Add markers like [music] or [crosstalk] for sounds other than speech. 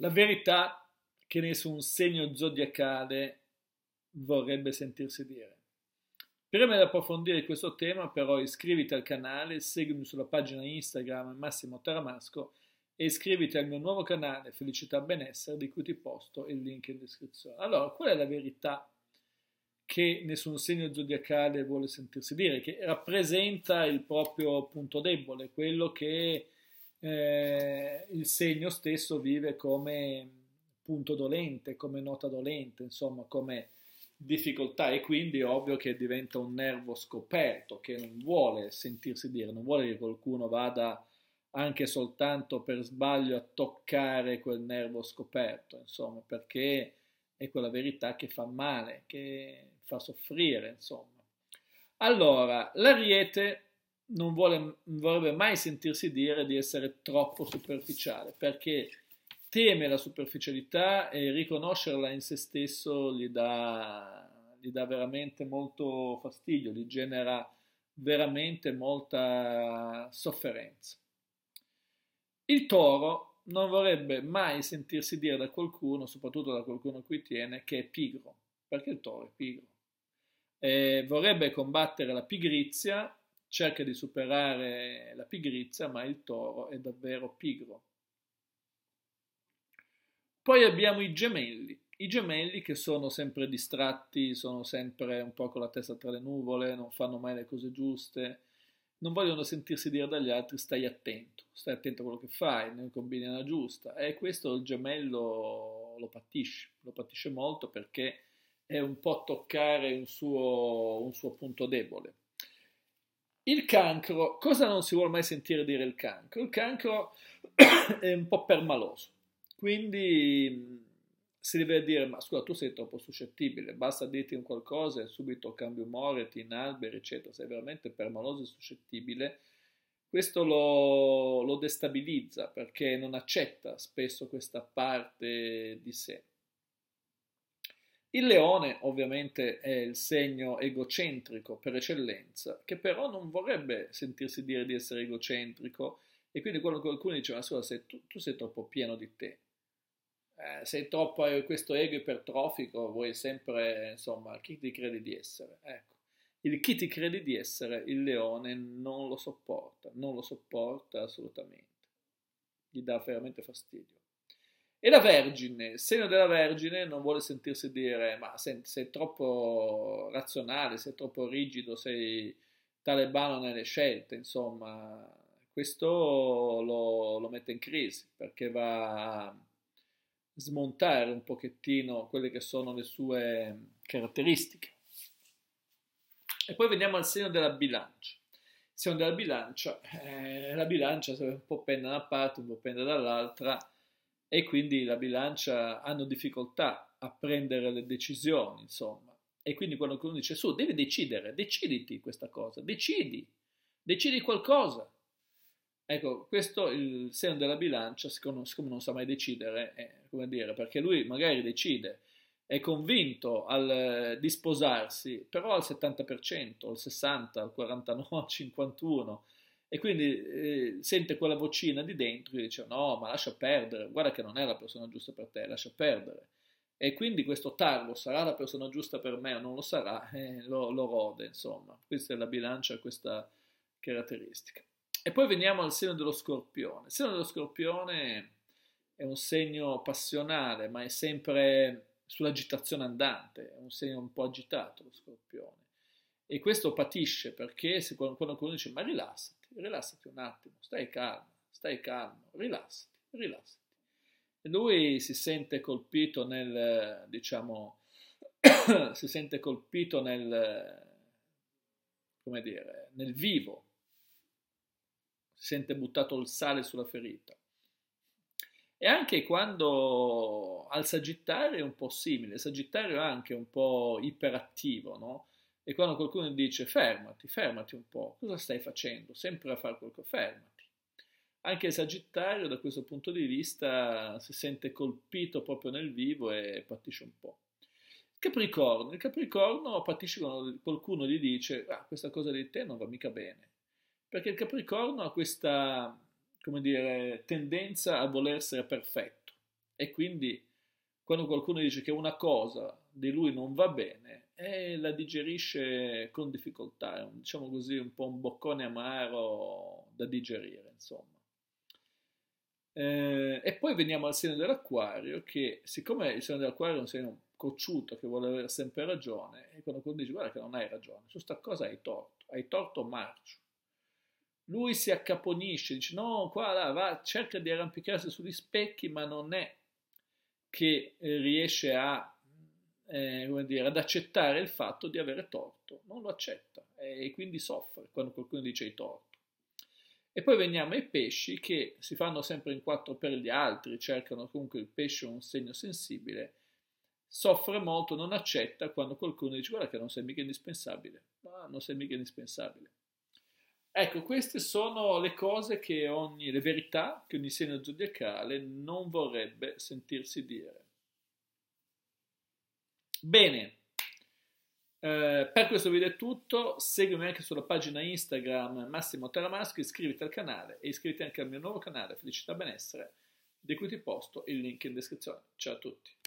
La verità che nessun segno zodiacale vorrebbe sentirsi dire. Prima di approfondire questo tema, però, iscriviti al canale, seguimi sulla pagina Instagram Massimo Taramasco e iscriviti al mio nuovo canale Felicità Benessere, di cui ti posto il link in descrizione. Allora, qual è la verità che nessun segno zodiacale vuole sentirsi dire, che rappresenta il proprio punto debole, quello che eh, il segno stesso vive come punto dolente, come nota dolente, insomma come difficoltà e quindi è ovvio che diventa un nervo scoperto che non vuole sentirsi dire, non vuole che qualcuno vada anche soltanto per sbaglio a toccare quel nervo scoperto, insomma, perché è quella verità che fa male, che fa soffrire, insomma. Allora, l'ariete non vuole, vorrebbe mai sentirsi dire di essere troppo superficiale, perché teme la superficialità e riconoscerla in se stesso gli dà, gli dà veramente molto fastidio, gli genera veramente molta sofferenza. Il toro non vorrebbe mai sentirsi dire da qualcuno, soprattutto da qualcuno qui tiene, che è pigro, perché il toro è pigro. Eh, vorrebbe combattere la pigrizia cerca di superare la pigrizia, ma il toro è davvero pigro. Poi abbiamo i gemelli, i gemelli che sono sempre distratti, sono sempre un po' con la testa tra le nuvole, non fanno mai le cose giuste, non vogliono sentirsi dire dagli altri stai attento, stai attento a quello che fai, ne combini una giusta. E questo il gemello lo patisce, lo patisce molto perché è un po' toccare un suo, un suo punto debole. Il cancro, cosa non si vuole mai sentire dire il cancro? Il cancro [coughs] è un po' permaloso, quindi mm, si deve dire, ma scusa, tu sei troppo suscettibile, basta dirti un qualcosa e subito cambi umore, ti inalberi, eccetera, sei veramente permaloso e suscettibile, questo lo, lo destabilizza perché non accetta spesso questa parte di sé. Il leone ovviamente è il segno egocentrico per eccellenza, che però non vorrebbe sentirsi dire di essere egocentrico e quindi quando qualcuno dice ma scusa, se tu, tu, sei troppo pieno di te, eh, sei troppo eh, questo ego ipertrofico, vuoi sempre, insomma, chi ti credi di essere? Ecco, il chi ti credi di essere, il leone non lo sopporta, non lo sopporta assolutamente, gli dà veramente fastidio. E la Vergine, il seno della Vergine non vuole sentirsi dire ma sei, sei troppo razionale, sei troppo rigido, sei talebano nelle scelte, insomma, questo lo, lo mette in crisi perché va a smontare un pochettino quelle che sono le sue caratteristiche. E poi veniamo al segno della bilancia. Il segno della bilancia, eh, la bilancia è un po' pende da una parte, un po' pende dall'altra, e quindi la bilancia hanno difficoltà a prendere le decisioni, insomma. E quindi quando qualcuno dice su, devi decidere, deciditi questa cosa, decidi, decidi qualcosa. Ecco, questo è il seno della bilancia, siccome non sa mai decidere, eh, come dire, perché lui magari decide, è convinto al, eh, di sposarsi, però al 70%, al 60%, al 49%, al 51%, e quindi eh, sente quella vocina di dentro che dice no, ma lascia perdere, guarda che non è la persona giusta per te, lascia perdere. E quindi questo tarlo sarà la persona giusta per me o non lo sarà, eh, lo, lo, rode, insomma. Questa è la bilancia, questa caratteristica. E poi veniamo al segno dello scorpione. Il segno dello scorpione è un segno passionale, ma è sempre sull'agitazione andante, è un segno un po' agitato lo scorpione e questo patisce perché se quando qualcuno dice ma rilassati, rilassati un attimo, stai calmo, stai calmo, rilassati, rilassati. E lui si sente colpito nel, diciamo, [coughs] si sente colpito nel, come dire, nel vivo, si sente buttato il sale sulla ferita. E anche quando al Sagittario è un po' simile, il Sagittario è anche un po' iperattivo, no? E quando qualcuno dice fermati, fermati un po', cosa stai facendo? Sempre a fare qualcosa, fermati. Anche il Sagittario da questo punto di vista si sente colpito proprio nel vivo e patisce un po'. Capricorno, il Capricorno patisce quando qualcuno gli dice ah, questa cosa di te non va mica bene, perché il Capricorno ha questa, come dire, tendenza a voler essere perfetto e quindi quando qualcuno dice che una cosa di lui non va bene, e la digerisce con difficoltà, diciamo così un po' un boccone amaro da digerire, insomma. Eh, e poi veniamo al segno dell'acquario, che siccome il segno dell'acquario è un segno cocciuto che vuole avere sempre ragione, e quando qualcuno dici guarda che non hai ragione, su sta cosa hai torto, hai torto marcio. Lui si accaponisce, dice no, qua, là, va, cerca di arrampicarsi sugli specchi, ma non è che eh, riesce a eh, come dire, ad accettare il fatto di avere torto, non lo accetta eh, e quindi soffre quando qualcuno dice hai torto. E poi veniamo ai pesci che si fanno sempre in quattro per gli altri, cercano comunque il pesce un segno sensibile, soffre molto, non accetta quando qualcuno dice guarda che non sei mica indispensabile, ma non sei mica indispensabile. Ecco, queste sono le cose che ogni, le verità che ogni segno zodiacale non vorrebbe sentirsi dire. Bene, eh, per questo video è tutto, seguimi anche sulla pagina Instagram Massimo Taramasco, iscriviti al canale e iscriviti anche al mio nuovo canale Felicità Benessere, di cui ti posto il link in descrizione. Ciao a tutti!